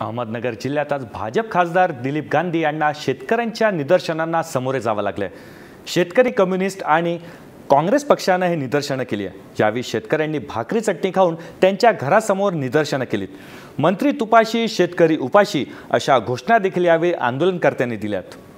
अहमदनगर जिल्ह्यात आज भाजप खासदार दिलीप गांधी यांना शेतकऱ्यांच्या निदर्शनांना सामोरे जावं लागलं आहे शेतकरी कम्युनिस्ट आणि काँग्रेस पक्षानं हे निदर्शनं केली आहे ज्यावेळी शेतकऱ्यांनी भाकरी चटणी खाऊन त्यांच्या घरासमोर निदर्शनं केलीत मंत्री तुपाशी शेतकरी उपाशी अशा घोषणा देखील यावेळी आंदोलनकर्त्यांनी दिल्यात